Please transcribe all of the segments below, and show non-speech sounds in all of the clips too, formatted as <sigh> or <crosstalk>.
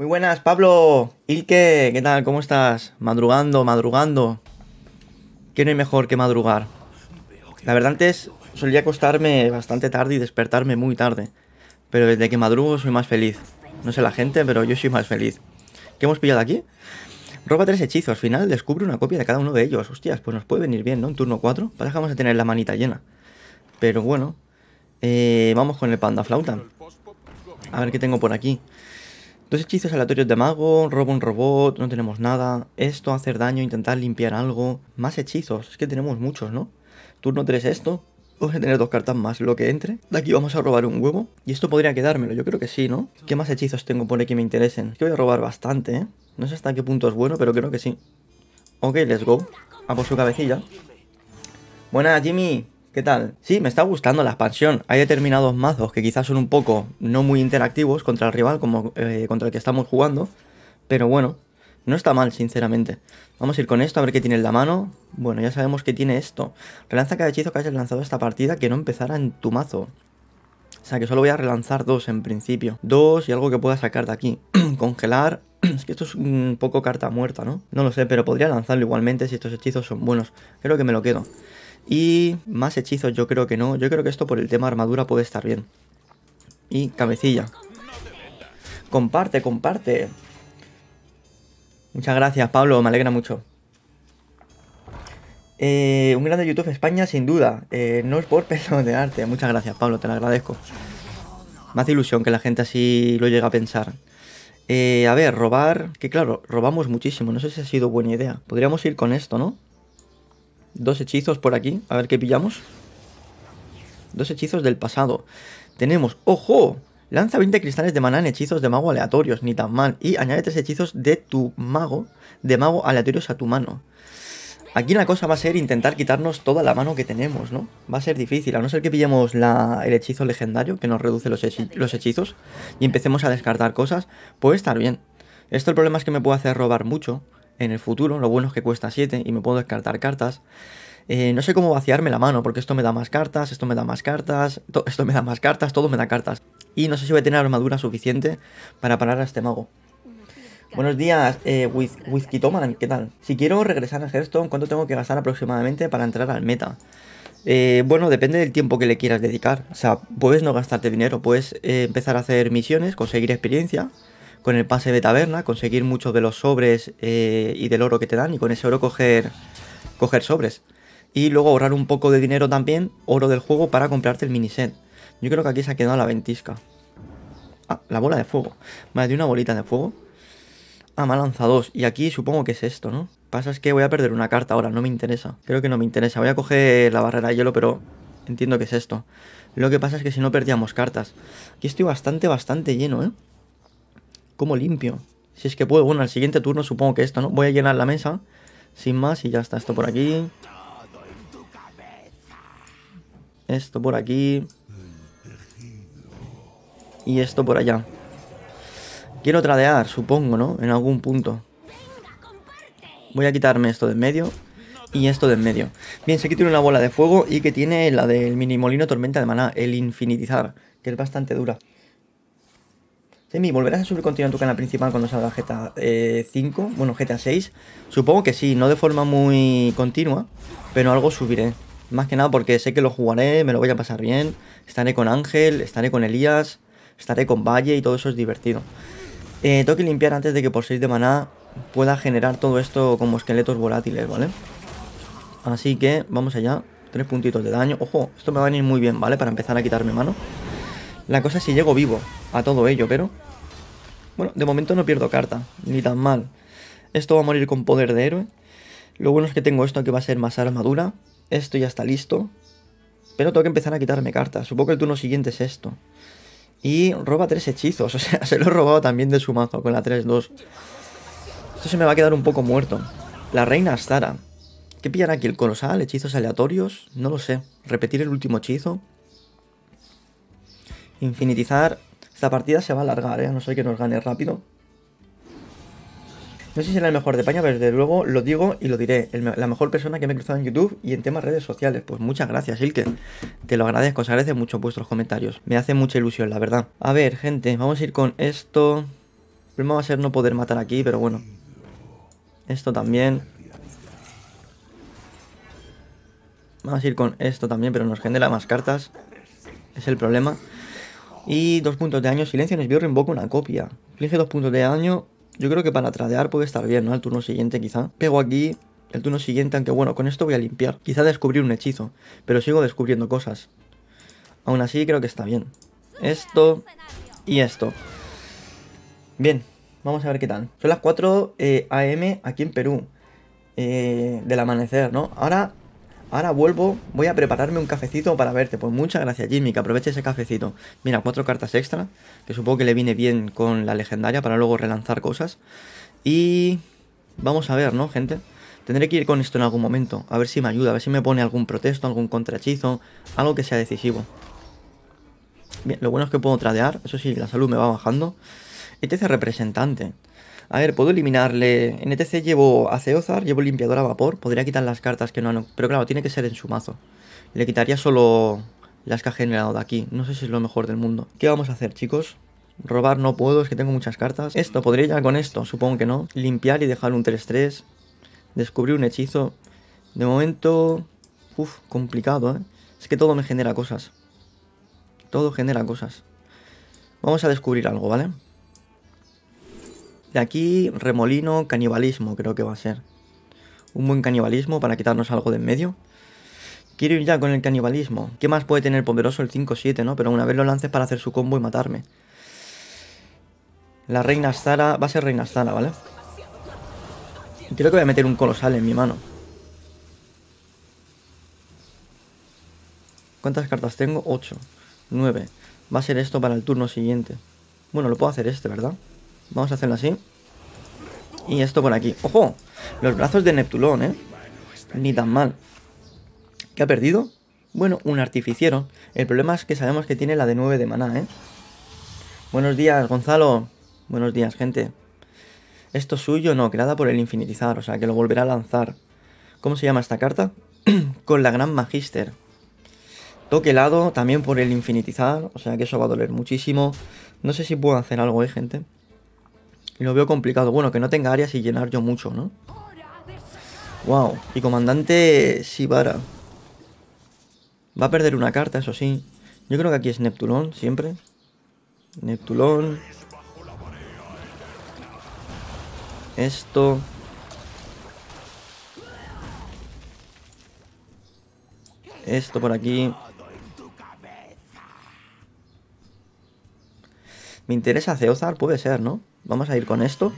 Muy buenas, Pablo. Ilke, ¿qué tal? ¿Cómo estás? Madrugando, madrugando. ¿Qué no hay mejor que madrugar? La verdad antes solía acostarme bastante tarde y despertarme muy tarde. Pero desde que madrugo soy más feliz. No sé la gente, pero yo soy más feliz. ¿Qué hemos pillado aquí? Roba tres hechizos. Al final descubre una copia de cada uno de ellos. Hostias, pues nos puede venir bien, ¿no? Un turno 4. Para que vamos a tener la manita llena. Pero bueno. Eh, vamos con el panda flauta. A ver qué tengo por aquí. Dos hechizos aleatorios de mago, robo un robot, no tenemos nada. Esto, hacer daño, intentar limpiar algo. Más hechizos, es que tenemos muchos, ¿no? Turno 3 esto. Vamos a tener dos cartas más, lo que entre. De aquí vamos a robar un huevo. Y esto podría quedármelo, yo creo que sí, ¿no? ¿Qué más hechizos tengo por aquí que me interesen? Es que voy a robar bastante, ¿eh? No sé hasta qué punto es bueno, pero creo que sí. Ok, let's go. A por su cabecilla. Buena, Jimmy. ¿Qué tal? Sí, me está gustando la expansión. Hay determinados mazos que quizás son un poco no muy interactivos contra el rival, como eh, contra el que estamos jugando. Pero bueno, no está mal, sinceramente. Vamos a ir con esto, a ver qué tiene en la mano. Bueno, ya sabemos que tiene esto. Relanza cada hechizo que hayas lanzado esta partida que no empezara en tu mazo. O sea que solo voy a relanzar dos en principio. Dos y algo que pueda sacar de aquí. <clears throat> Congelar. <clears throat> es que esto es un poco carta muerta, ¿no? No lo sé, pero podría lanzarlo igualmente si estos hechizos son buenos. Creo que me lo quedo. Y más hechizos yo creo que no. Yo creo que esto por el tema armadura puede estar bien. Y cabecilla. Comparte, comparte. Muchas gracias, Pablo. Me alegra mucho. Eh, un un de YouTube España, sin duda. Eh, no es por de <laughs> arte Muchas gracias, Pablo. Te lo agradezco. Más ilusión que la gente así lo llega a pensar. Eh, a ver, robar... Que claro, robamos muchísimo. No sé si ha sido buena idea. Podríamos ir con esto, ¿no? Dos hechizos por aquí, a ver qué pillamos. Dos hechizos del pasado. Tenemos, ¡ojo! Lanza 20 cristales de maná en hechizos de mago aleatorios, ni tan mal. Y añade 3 hechizos de tu mago, de mago aleatorios a tu mano. Aquí la cosa va a ser intentar quitarnos toda la mano que tenemos, ¿no? Va a ser difícil, a no ser que pillemos la, el hechizo legendario, que nos reduce los, los hechizos, y empecemos a descartar cosas, puede estar bien. Esto el problema es que me puede hacer robar mucho, en el futuro. Lo bueno es que cuesta 7 y me puedo descartar cartas. Eh, no sé cómo vaciarme la mano, porque esto me da más cartas, esto me da más cartas, esto me da más cartas, todo me da cartas. Y no sé si voy a tener armadura suficiente para parar a este mago. Buenos días, eh, whisky toman ¿qué tal? Si quiero regresar a Hearthstone, ¿cuánto tengo que gastar aproximadamente para entrar al meta? Eh, bueno, depende del tiempo que le quieras dedicar. O sea, puedes no gastarte dinero, puedes empezar a hacer misiones, conseguir experiencia con el pase de taberna, conseguir muchos de los sobres eh, y del oro que te dan y con ese oro coger, sobres. Y luego ahorrar un poco de dinero también, oro del juego, para comprarte el miniset. Yo creo que aquí se ha quedado la ventisca. Ah, la bola de fuego. ha de una bolita de fuego. Ah, me ha lanzado dos. Y aquí supongo que es esto, ¿no? Pasa es que voy a perder una carta ahora, no me interesa. Creo que no me interesa. Voy a coger la barrera de hielo, pero entiendo que es esto. Lo que pasa es que si no perdíamos cartas. Aquí estoy bastante, bastante lleno, ¿eh? ¿Cómo limpio? Si es que puedo, bueno, al siguiente turno supongo que esto, ¿no? Voy a llenar la mesa, sin más, y ya está esto por aquí. Esto por aquí. Y esto por allá. Quiero tradear, supongo, ¿no? En algún punto. Voy a quitarme esto de en medio y esto de en medio. Bien, sé que tiene una bola de fuego y que tiene la del mini molino tormenta de maná, el infinitizar, que es bastante dura. Semi, ¿volverás a subir continuo en tu canal principal cuando salga GTA 5? Eh, bueno, GTA 6. Supongo que sí, no de forma muy continua, pero algo subiré. Más que nada porque sé que lo jugaré, me lo voy a pasar bien. Estaré con Ángel, estaré con Elías, estaré con Valle y todo eso es divertido. Eh, tengo que limpiar antes de que por 6 de maná pueda generar todo esto como esqueletos volátiles, ¿vale? Así que vamos allá. Tres puntitos de daño. Ojo, esto me va a venir muy bien, ¿vale? Para empezar a quitarme mano. La cosa es si llego vivo a todo ello, pero... Bueno, de momento no pierdo carta, ni tan mal. Esto va a morir con poder de héroe. Lo bueno es que tengo esto que va a ser más armadura. Esto ya está listo. Pero tengo que empezar a quitarme cartas. Supongo que el turno siguiente es esto. Y roba tres hechizos. <laughs> O sea, se lo he robado también de su mazo con la 3-2. Esto se me va a quedar un poco muerto. La reina Astara. ¿Qué pillará aquí? ¿El colosal? ¿Hechizos aleatorios? No lo sé. ¿Repetir el último hechizo? Infinitizar esta partida se va a alargar, ¿eh? A no ser que nos gane rápido. No sé si será el mejor de España, pero desde luego lo digo y lo diré. la mejor persona que me he cruzado en YouTube y en temas redes sociales. Pues muchas gracias, Ilke. Te lo agradezco, se agradece mucho vuestros comentarios. Me hace mucha ilusión, la verdad. A ver, gente, vamos a ir con esto. El problema va a ser no poder matar aquí, pero bueno. Esto también. Vamos a ir con esto también, pero nos genera más cartas. Es el problema. Y dos puntos de daño, silencio en esbirro, invoca una copia. Inflige dos puntos de daño. Yo creo que para tradear puede estar bien, ¿no? Al turno siguiente quizá. Pego aquí, el turno siguiente, aunque bueno, con esto voy a limpiar. Quizá descubrir un hechizo, pero sigo descubriendo cosas. Aún así creo que está bien. Esto y esto. Bien, vamos a ver qué tal. Son las 4 eh, AM aquí en Perú. Eh, del amanecer, ¿no? Ahora Ahora vuelvo, voy a prepararme un cafecito para verte. Pues muchas gracias, Jimmy, que aproveche ese cafecito. Mira, cuatro cartas extra, que supongo que le viene bien con la legendaria para luego relanzar cosas. Y vamos a ver, ¿no, gente? Tendré que ir con esto en algún momento, a ver si me ayuda, a ver si me pone algún protesto, algún contrachizo. algo que sea decisivo. Bien, lo bueno es que puedo tradear, eso sí, la salud me va bajando. Este es el representante. A ver, puedo eliminarle... En ETC llevo a Ceozar, llevo limpiador a vapor. Podría quitar las cartas que no han... Pero claro, tiene que ser en su mazo. Le quitaría solo las que ha generado de aquí. No sé si es lo mejor del mundo. ¿Qué vamos a hacer, chicos? Robar no puedo, es que tengo muchas cartas. Esto, podría ya con esto, supongo que no. Limpiar y dejar un 3-3. Descubrir un hechizo. De momento... Uf, complicado, ¿eh? Es que todo me genera cosas. Todo genera cosas. Vamos a descubrir algo, ¿vale? De aquí, remolino, canibalismo creo que va a ser. Un buen canibalismo para quitarnos algo de en medio. Quiero ir ya con el canibalismo. ¿Qué más puede tener poderoso el 5-7, no? Pero una vez lo lances para hacer su combo y matarme. La reina Zara... Va a ser reina Zara, ¿vale? Creo que voy a meter un colosal en mi mano. ¿Cuántas cartas tengo? 8. 9. Va a ser esto para el turno siguiente. Bueno, lo puedo hacer este, ¿verdad? Vamos a hacerlo así. Y esto por aquí. ¡Ojo! Los brazos de Neptulón, ¿eh? Ni tan mal. ¿Qué ha perdido? Bueno, un artificiero. El problema es que sabemos que tiene la de 9 de maná, ¿eh? Buenos días, Gonzalo. Buenos días, gente. Esto suyo no, creada por el infinitizar, o sea que lo volverá a lanzar. ¿Cómo se llama esta carta? <clears throat> Con la gran magister. Toque lado también por el infinitizar, o sea que eso va a doler muchísimo. No sé si puedo hacer algo, ¿eh, gente? Y lo veo complicado. Bueno, que no tenga áreas y llenar yo mucho, ¿no? Wow. Y comandante Sibara. Va a perder una carta, eso sí. Yo creo que aquí es Neptulón, siempre. Neptulón. Esto. Esto por aquí. Me interesa Zeozar, puede ser, ¿no? Vamos a ir con esto.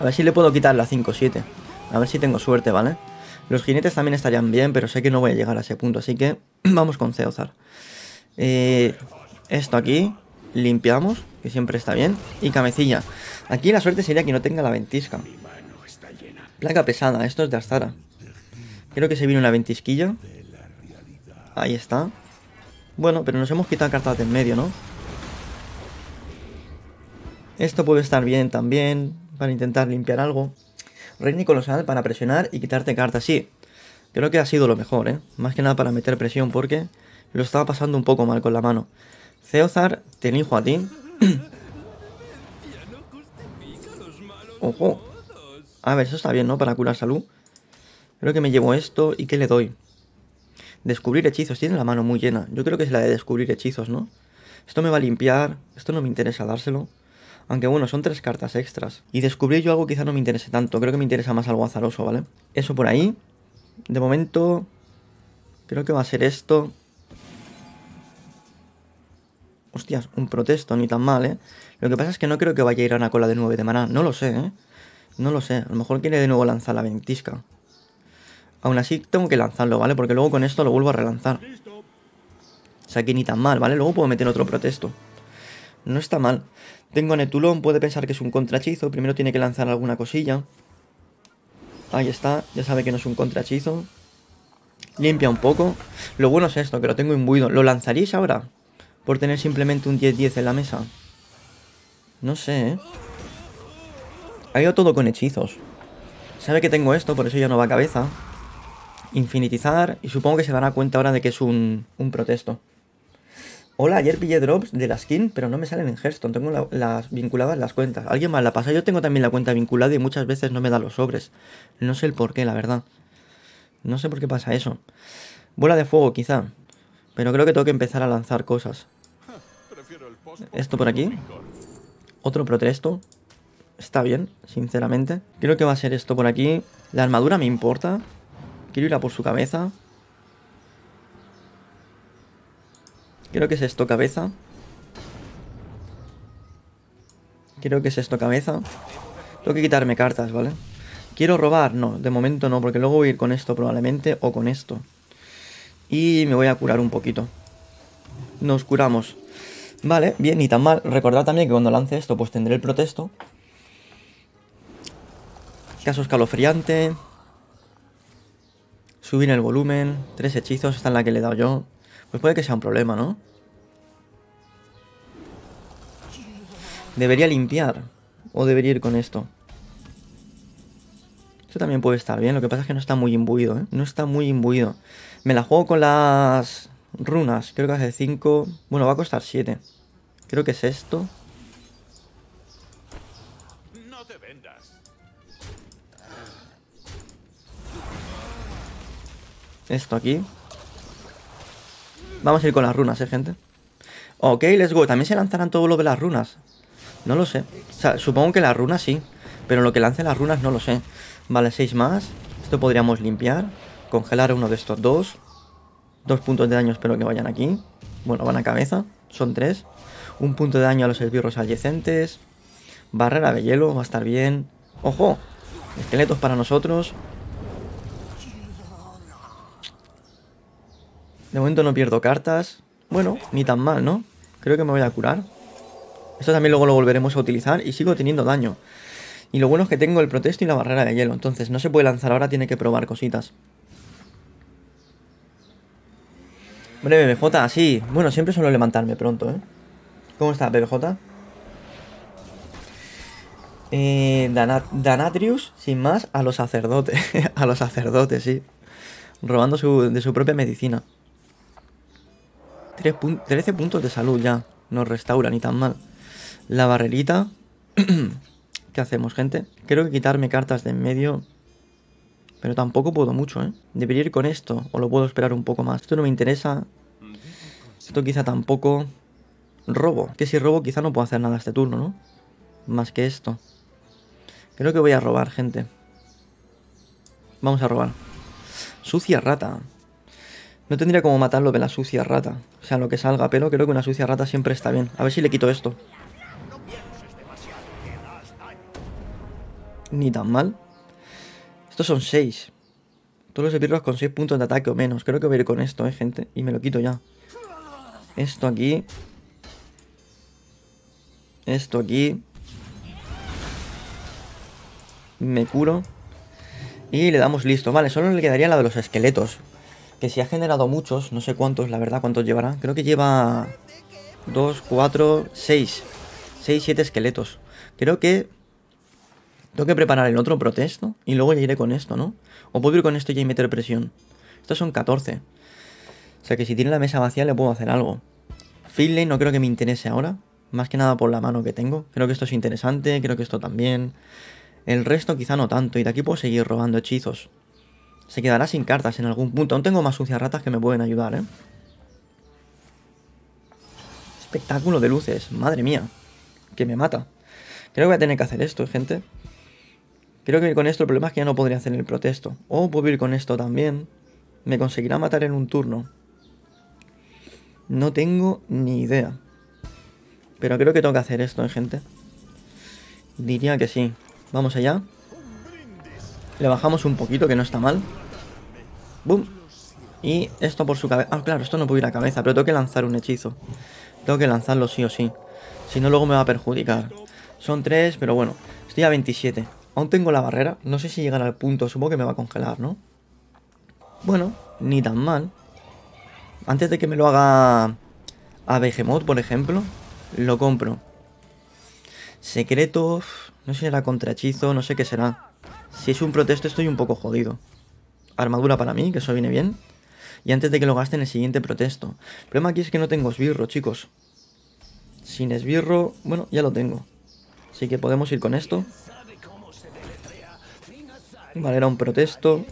A ver si le puedo quitar la 5-7. A ver si tengo suerte, ¿vale? Los jinetes también estarían bien, pero sé que no voy a llegar a ese punto, así que <clears throat> vamos con Ceozar. Eh, esto aquí, limpiamos, que siempre está bien. Y camecilla Aquí la suerte sería que no tenga la ventisca. Placa pesada, esto es de Azara Creo que se viene una ventisquilla. Ahí está. Bueno, pero nos hemos quitado cartas de en medio, ¿no? Esto puede estar bien también para intentar limpiar algo. Rey colosal para presionar y quitarte cartas, sí. Creo que ha sido lo mejor, ¿eh? Más que nada para meter presión porque lo estaba pasando un poco mal con la mano. Ceozar, te elijo a ti. <coughs> ¡Ojo! A ver, eso está bien, ¿no? Para curar salud. Creo que me llevo esto. ¿Y qué le doy? Descubrir hechizos. Tiene la mano muy llena. Yo creo que es la de descubrir hechizos, ¿no? Esto me va a limpiar. Esto no me interesa dárselo. Aunque bueno, son tres cartas extras. Y descubrí yo algo quizá no me interese tanto. Creo que me interesa más algo azaroso, ¿vale? Eso por ahí. De momento, creo que va a ser esto. Hostias, un protesto, ni tan mal, ¿eh? Lo que pasa es que no creo que vaya a ir a una cola de nueve de maná. No lo sé, ¿eh? No lo sé. A lo mejor quiere de nuevo lanzar la ventisca. Aún así, tengo que lanzarlo, ¿vale? Porque luego con esto lo vuelvo a relanzar. O sea, que ni tan mal, ¿vale? Luego puedo meter otro protesto. No está mal. Tengo Netulón, puede pensar que es un contrahechizo. Primero tiene que lanzar alguna cosilla. Ahí está, ya sabe que no es un contrahechizo. Limpia un poco. Lo bueno es esto, que lo tengo imbuido. ¿Lo lanzaréis ahora? Por tener simplemente un 10-10 en la mesa. No sé, ¿eh? Ha ido todo con hechizos. Sabe que tengo esto, por eso ya no va a cabeza. Infinitizar. Y supongo que se dará cuenta ahora de que es un, un protesto. Hola, ayer pillé drops de la skin, pero no me salen en Hearthstone. Tengo las vinculadas las cuentas. Alguien más la pasa. Yo tengo también la cuenta vinculada y muchas veces no me da los sobres. No sé el por qué, la verdad. No sé por qué pasa eso. Bola de fuego, quizá. Pero creo que tengo que empezar a lanzar cosas. Esto por aquí. Otro protesto. Está bien, sinceramente. Creo que va a ser esto por aquí. La armadura me importa. Quiero ir a por su cabeza. Creo que es esto cabeza. Creo que es esto cabeza. Tengo que quitarme cartas, ¿vale? ¿Quiero robar? No, de momento no, porque luego voy a ir con esto probablemente o con esto. Y me voy a curar un poquito. Nos curamos. Vale, bien, ni tan mal. Recordad también que cuando lance esto, pues tendré el protesto. Caso escalofriante. Subir el volumen. Tres hechizos, esta es la que le he dado yo. Pues puede que sea un problema, ¿no? Debería limpiar. O debería ir con esto. Esto también puede estar bien. Lo que pasa es que no está muy imbuido, ¿eh? No está muy imbuido. Me la juego con las runas. Creo que hace 5. Bueno, va a costar 7. Creo que es esto. Esto aquí. Vamos a ir con las runas, eh, gente. Ok, let's go. También se lanzarán todo lo de las runas. No lo sé. supongo que las runas sí. Pero lo que lance las runas no lo sé. Vale, seis más. Esto podríamos limpiar. Congelar uno de estos dos. Dos puntos de daño espero que vayan aquí. Bueno, van a cabeza. Son tres. Un punto de daño a los esbirros adyacentes. Barrera de hielo, va a estar bien. ¡Ojo! Esqueletos para nosotros. De momento no pierdo cartas. Bueno, ni tan mal, ¿no? Creo que me voy a curar. Esto también luego lo volveremos a utilizar y sigo teniendo daño. Y lo bueno es que tengo el protesto y la barrera de hielo. Entonces no se puede lanzar ahora, tiene que probar cositas. Hombre, BBJ, sí. Bueno, siempre suelo levantarme pronto, ¿eh? ¿Cómo está, BBJ? Eh, Danatrius, sin más, a los sacerdotes. <laughs> a los sacerdotes, sí. Robando de su propia medicina. 13 puntos de salud ya. No restaura ni tan mal. La barrerita. <clears throat> ¿Qué hacemos, gente? Creo que quitarme cartas de en medio... Pero tampoco puedo mucho, ¿eh? Debería ir con esto. O lo puedo esperar un poco más. Esto no me interesa. Esto quizá tampoco. Robo. Que si robo quizá no puedo hacer nada este turno, ¿no? Más que esto. Creo que voy a robar, gente. Vamos a robar. Sucia rata. No tendría como matarlo de la sucia rata. O sea, lo que salga, pero creo que una sucia rata siempre está bien. A ver si le quito esto. Ni tan mal. Estos son 6. Todos los epígrafos con 6 puntos de ataque o menos. Creo que voy a ir con esto, eh, gente. Y me lo quito ya. Esto aquí. Esto aquí. Me curo. Y le damos listo. Vale, solo le quedaría la de los esqueletos si ha generado muchos, no sé cuántos, la verdad, cuántos llevará. Creo que lleva 2, 4, 6. 6, 7 esqueletos. Creo que tengo que preparar el otro protesto y luego ya iré con esto, ¿no? O puedo ir con esto ya y meter presión. Estos son 14. O sea que si tiene la mesa vacía le puedo hacer algo. Finlay no creo que me interese ahora. Más que nada por la mano que tengo. Creo que esto es interesante, creo que esto también. El resto quizá no tanto. Y de aquí puedo seguir robando hechizos. Se quedará sin cartas en algún punto. Aún tengo más sucias ratas que me pueden ayudar, ¿eh? Espectáculo de luces. Madre mía. Que me mata. Creo que voy a tener que hacer esto, gente. Creo que con esto el problema es que ya no podría hacer el protesto. O puedo ir con esto también. Me conseguirá matar en un turno. No tengo ni idea. Pero creo que tengo que hacer esto, ¿eh, gente. Diría que sí. Vamos allá. Le bajamos un poquito, que no está mal. ¡Bum! Y esto por su cabeza. Ah, claro, esto no puede ir a cabeza, pero tengo que lanzar un hechizo. Tengo que lanzarlo sí o sí. Si no, luego me va a perjudicar. Son tres, pero bueno. Estoy a 27. Aún tengo la barrera. No sé si llegará al punto. Supongo que me va a congelar, ¿no? Bueno, ni tan mal. Antes de que me lo haga a Behemoth, por ejemplo, lo compro. Secretos. No sé si será contrahechizo, no sé qué será. Si es un protesto estoy un poco jodido. Armadura para mí, que eso viene bien. Y antes de que lo gasten el siguiente protesto. El problema aquí es que no tengo esbirro, chicos. Sin esbirro, bueno, ya lo tengo. Así que podemos ir con esto. Vale, era un protesto.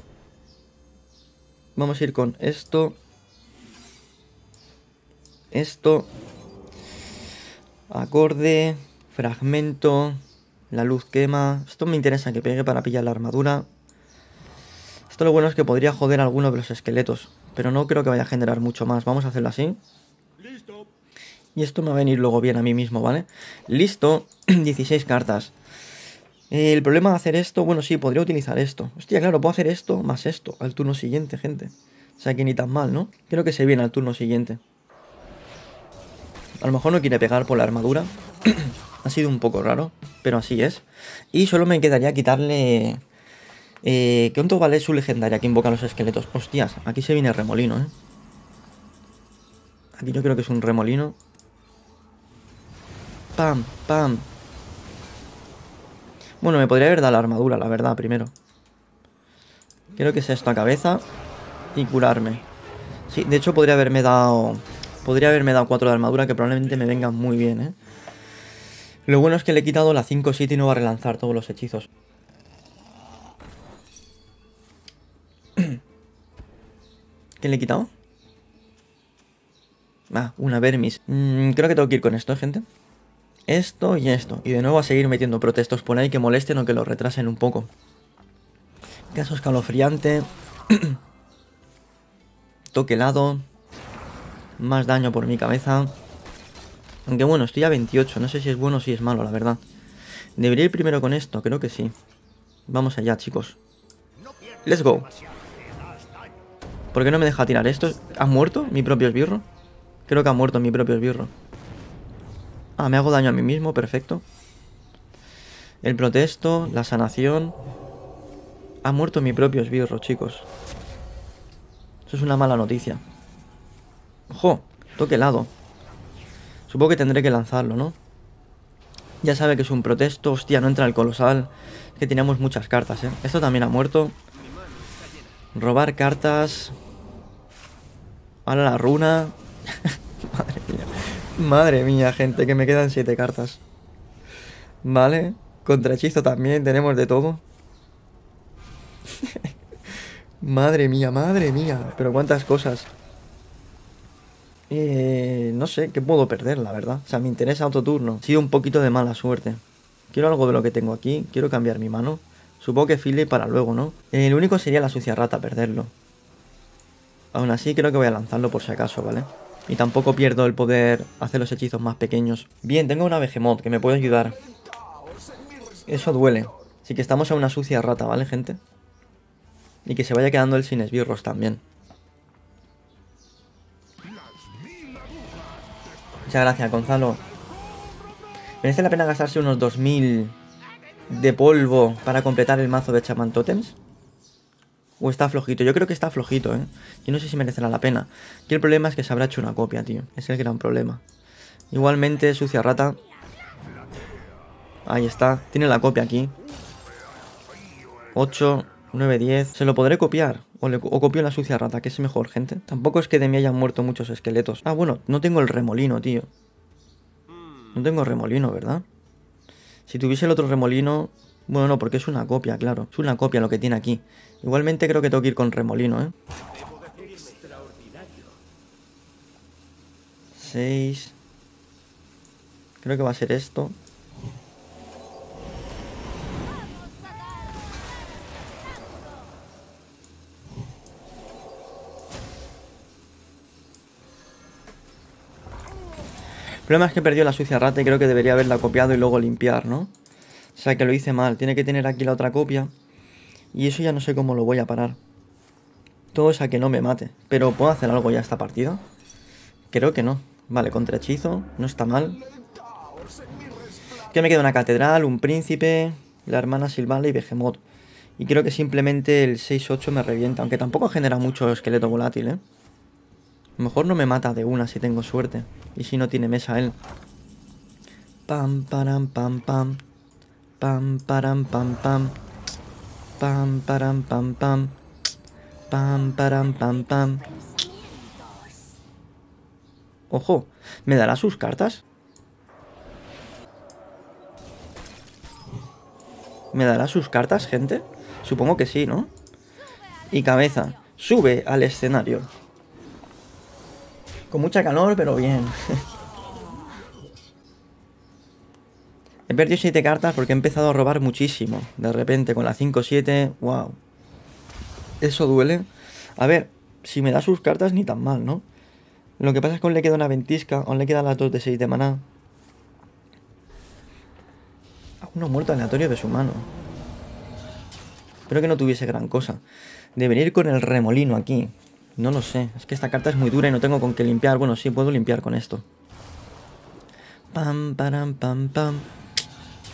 Vamos a ir con esto. Esto. Acorde. Fragmento. La luz quema. Esto me interesa que pegue para pillar la armadura. Esto lo bueno es que podría joder alguno de los esqueletos. Pero no creo que vaya a generar mucho más. Vamos a hacerlo así. Y esto me va a venir luego bien a mí mismo, ¿vale? Listo. 16 <clears throat> cartas. El problema de hacer esto, bueno, sí, podría utilizar esto. Hostia, claro, puedo hacer esto más esto al turno siguiente, gente. O sea que ni tan mal, ¿no? Creo que se viene al turno siguiente. A lo mejor no quiere pegar por la armadura. <clears throat> Ha sido un poco raro, pero así es. Y solo me quedaría quitarle... Eh, ¿Cuánto vale su legendaria que invoca los esqueletos? Hostias, aquí se viene remolino, ¿eh? Aquí yo creo que es un remolino. Pam, pam. Bueno, me podría haber dado la armadura, la verdad, primero. Creo que es esta cabeza. Y curarme. Sí, de hecho podría haberme dado... Podría haberme dado cuatro de armadura que probablemente me vengan muy bien, ¿eh? Lo bueno es que le he quitado la 5-7 y no va a relanzar todos los hechizos. <clears throat> ¿Qué le he quitado? Ah, una Vermis. Mm, creo que tengo que ir con esto, gente. Esto y esto. Y de nuevo a seguir metiendo protestos por ahí que molesten o que lo retrasen un poco. Caso escalofriante. <clears throat> Toque helado. Más daño por mi cabeza. Aunque bueno, estoy a 28. No sé si es bueno o si es malo, la verdad. Debería ir primero con esto, creo que sí. Vamos allá, chicos. Let's go. ¿Por qué no me deja tirar esto? ¿Ha muerto mi propio esbirro? Creo que ha muerto mi propio esbirro. Ah, me hago daño a mí mismo, perfecto. El protesto, la sanación. Ha muerto mi propio esbirro, chicos. Eso es una mala noticia. Ojo, Toque helado. Supongo que tendré que lanzarlo, ¿no? Ya sabe que es un protesto. Hostia, no entra el colosal. Es que teníamos muchas cartas, ¿eh? Esto también ha muerto. Robar cartas. Ahora la runa. <laughs> Madre mía. Madre mía, gente, que me quedan siete cartas. Vale. Contrahechizo también, tenemos de todo. <laughs> madre mía, madre mía. Pero cuántas cosas. Eh no sé qué puedo perder, la verdad. O sea, me interesa otro turno. Ha sido un poquito de mala suerte. Quiero algo de lo que tengo aquí. Quiero cambiar mi mano. Supongo que file para luego, ¿no? El eh, único sería la sucia rata perderlo. Aún así, creo que voy a lanzarlo por si acaso, ¿vale? Y tampoco pierdo el poder hacer los hechizos más pequeños. Bien, tengo una Behemoth que me puede ayudar. Eso duele. Así que estamos a una sucia rata, ¿vale, gente? Y que se vaya quedando el sin esbirros también. Muchas gracias, Gonzalo. ¿Merece la pena gastarse unos 2000 de polvo para completar el mazo de Chaman Totems? ¿O está flojito? Yo creo que está flojito, ¿eh? Yo no sé si merecerá la pena. Y el problema es que se habrá hecho una copia, tío. Es el gran problema. Igualmente, sucia rata. Ahí está. Tiene la copia aquí. 8, 9, 10. Se lo podré copiar o, copio copió la sucia rata, que es mejor, gente. Tampoco es que de mí hayan muerto muchos esqueletos. Ah, bueno, no tengo el remolino, tío. No tengo remolino, ¿verdad? Si tuviese el otro remolino... Bueno, no, porque es una copia, claro. Es una copia lo que tiene aquí. Igualmente creo que tengo que ir con remolino, ¿eh? 6... Creo que va a ser esto. El problema es que perdió la sucia rata y creo que debería haberla copiado y luego limpiar, ¿no? O sea que lo hice mal. Tiene que tener aquí la otra copia. Y eso ya no sé cómo lo voy a parar. Todo es a que no me mate. Pero ¿puedo hacer algo ya esta partida? Creo que no. Vale, contra hechizo. No está mal. Que me queda una catedral, un príncipe, la hermana Silvana y Behemoth. Y creo que simplemente el 6-8 me revienta. Aunque tampoco genera mucho esqueleto volátil, ¿eh? A lo mejor no me mata de una si tengo suerte. Y si no tiene mesa él. Pam, param, pam, pam. Pam, param, pam, pam. Pam, param, pam, pam. Pam, param, pam, pam. Ojo, ¿me dará sus cartas? ¿Me dará sus cartas, gente? Supongo que sí, ¿no? Y cabeza, sube al escenario. Con mucha calor, pero bien. he perdido 7 cartas porque he empezado a robar muchísimo. De repente, con la 5-7, wow. Eso duele. A ver, si me da sus cartas, ni tan mal, ¿no? Lo que pasa es que aún le queda una ventisca, aún le queda las 2 de 6 de maná. uno muerto aleatorio de su mano. Espero que no tuviese gran cosa. de venir con el remolino aquí. No lo sé. Es que esta carta es muy dura y no tengo con qué limpiar. Bueno, sí, puedo limpiar con esto. Pam, param, pam, pam.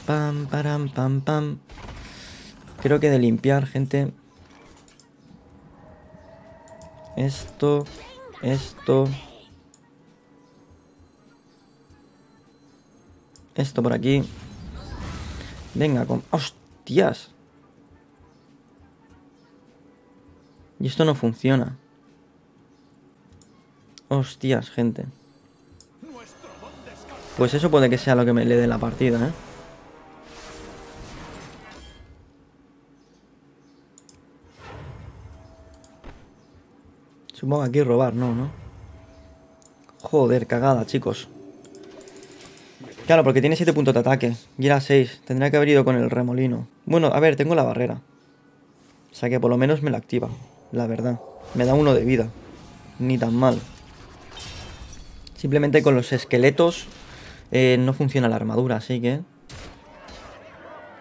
Pam, param, pam, pam. Creo que de limpiar, gente. Esto, esto. Esto por aquí. Venga, con... ¡Hostias! Y esto no funciona. Hostias, gente. Pues eso puede que sea lo que me le dé la partida, ¿eh? Supongo que aquí robar, no, ¿no? Joder, cagada, chicos. Claro, porque tiene 7 puntos de ataque. Y era 6. Tendría que haber ido con el remolino. Bueno, a ver, tengo la barrera. O sea que por lo menos me la activa. La verdad. Me da uno de vida. Ni tan mal. Simplemente con los esqueletos eh, no funciona la armadura, así que...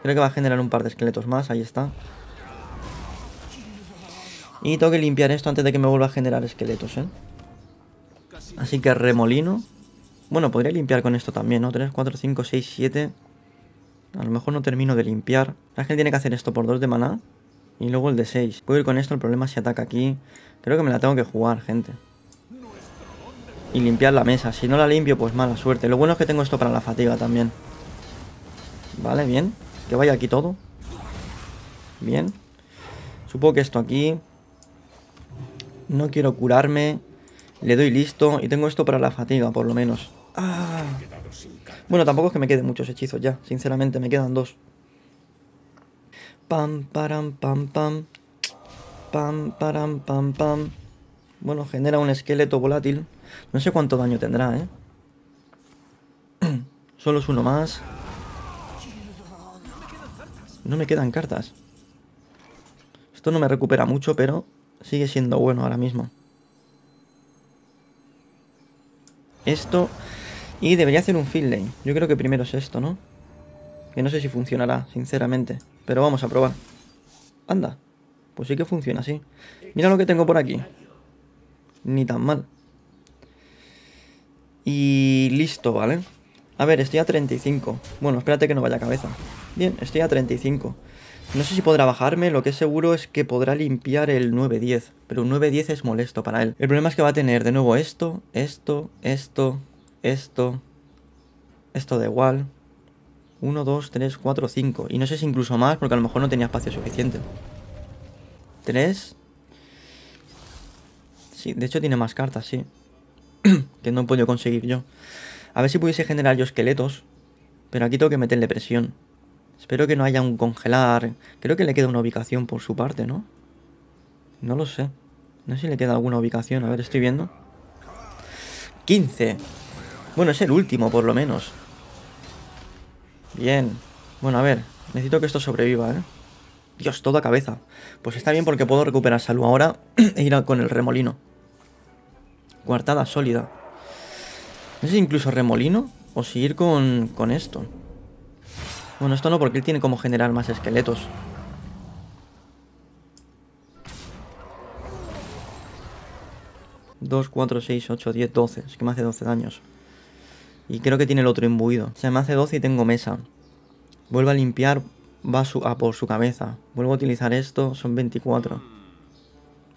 Creo que va a generar un par de esqueletos más, ahí está. Y tengo que limpiar esto antes de que me vuelva a generar esqueletos, ¿eh? Así que remolino. Bueno, podría limpiar con esto también, ¿no? 3, 4, 5, 6, 7... A lo mejor no termino de limpiar. La gente tiene que hacer esto por 2 de maná y luego el de 6. Puedo ir con esto, el problema es si ataca aquí. Creo que me la tengo que jugar, gente y limpiar la mesa. Si no la limpio, pues mala suerte. Lo bueno es que tengo esto para la fatiga también. Vale, bien. Que vaya aquí todo. Bien. Supongo que esto aquí. No quiero curarme. Le doy listo. Y tengo esto para la fatiga, por lo menos. Ah. Bueno, tampoco es que me queden muchos hechizos ya. Sinceramente, me quedan dos. Pam, param, pam, pam. Pam, param, pam, pam. Bueno, genera un esqueleto volátil. No sé cuánto daño tendrá, ¿eh? <clears throat> Solo es uno más. No me quedan cartas. Esto no me recupera mucho, pero sigue siendo bueno ahora mismo. Esto... Y debería hacer un field Yo creo que primero es esto, ¿no? Que no sé si funcionará, sinceramente. Pero vamos a probar. Anda. Pues sí que funciona sí. Mira lo que tengo por aquí. Ni tan mal. Y listo, ¿vale? A ver, estoy a 35. Bueno, espérate que no vaya a cabeza. Bien, estoy a 35. No sé si podrá bajarme, lo que es seguro es que podrá limpiar el 9-10, pero un 9-10 es molesto para él. El problema es que va a tener de nuevo esto, esto, esto, esto, esto da igual. 1, 2, 3, 4, 5. Y no sé si incluso más, porque a lo mejor no tenía espacio suficiente. 3. Sí, de hecho tiene más cartas, sí. <clears throat> que no he podido conseguir yo. A ver si pudiese generar yo esqueletos, pero aquí tengo que meterle presión. Espero que no haya un congelar. Creo que le queda una ubicación por su parte, ¿no? No lo sé. No sé si le queda alguna ubicación. A ver, estoy viendo. 15. Bueno, es el último, por lo menos. Bien. Bueno, a ver. Necesito que esto sobreviva, ¿eh? Dios, toda cabeza. Pues está bien porque puedo recuperar salud ahora <clears throat> e ir con el remolino. Cuartada sólida. ¿Es incluso remolino o si ir con, esto. Bueno, esto no, porque él tiene como generar más esqueletos. 2, 4, 6, 8, 10, 12. Es que me hace 12 daños. Y creo que tiene el otro imbuido. O sea, me hace 12 y tengo mesa. Vuelvo a limpiar. Va a por su cabeza. Vuelvo a utilizar esto. Son 24.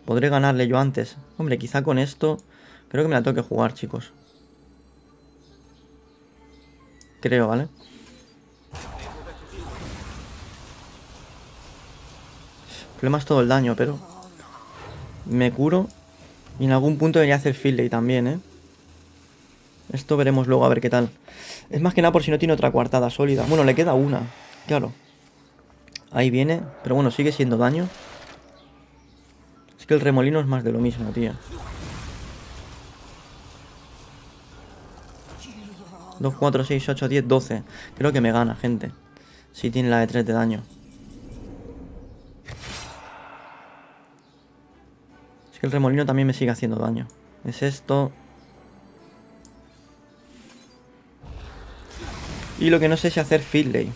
¿Podré ganarle yo antes? Hombre, quizá con esto... Creo que me la tengo que jugar, chicos. Creo, ¿vale? El problema es todo el daño, pero... Me curo. Y en algún punto debería hacer field también, ¿eh? Esto veremos luego a ver qué tal. Es más que nada por si no tiene otra cuartada sólida. Bueno, le queda una, claro. Ahí viene, pero bueno, sigue siendo daño. Es que el remolino es más de lo mismo, tío. 2, 4, 6, 8, 10, 12. Creo que me gana, gente. Si tiene la de 3 de daño. Es que el remolino también me sigue haciendo daño. Es esto. Y lo que no sé es hacer Fiddley.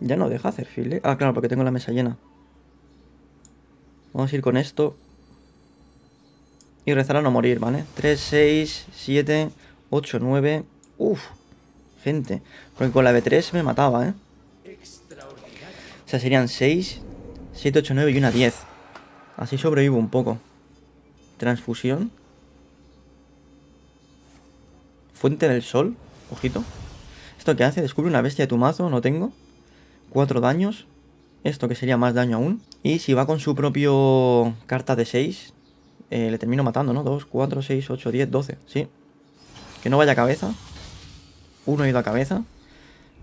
Ya no deja hacer Fiddley. Ah, claro, porque tengo la mesa llena. Vamos a ir con esto. Y rezar a no morir, ¿vale? 3, 6, 7, 8, 9. Uf, gente. Porque con la B3 me mataba, ¿eh? O sea, serían 6, 7, 8, 9 y una 10. Así sobrevivo un poco. Transfusión. Fuente del sol. Ojito. ¿Esto qué hace? Descubre una bestia de tu mazo. No tengo. 4 daños esto que sería más daño aún. Y si va con su propio carta de 6, eh, le termino matando, ¿no? 2, 4, 6, 8, 10, 12, sí. Que no vaya a cabeza. Uno ha ido a cabeza.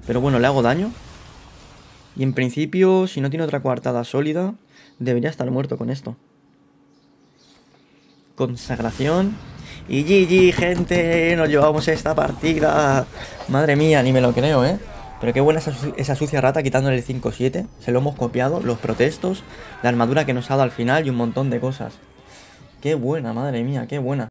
Pero bueno, le hago daño. Y en principio, si no tiene otra coartada sólida, debería estar muerto con esto. Consagración. Y GG, gente, nos llevamos esta partida. Madre mía, ni me lo creo, ¿eh? Pero qué buena esa, sucia rata quitándole el 5-7. Se lo hemos copiado, los protestos, la armadura que nos ha dado al final y un montón de cosas. Qué buena, madre mía, qué buena.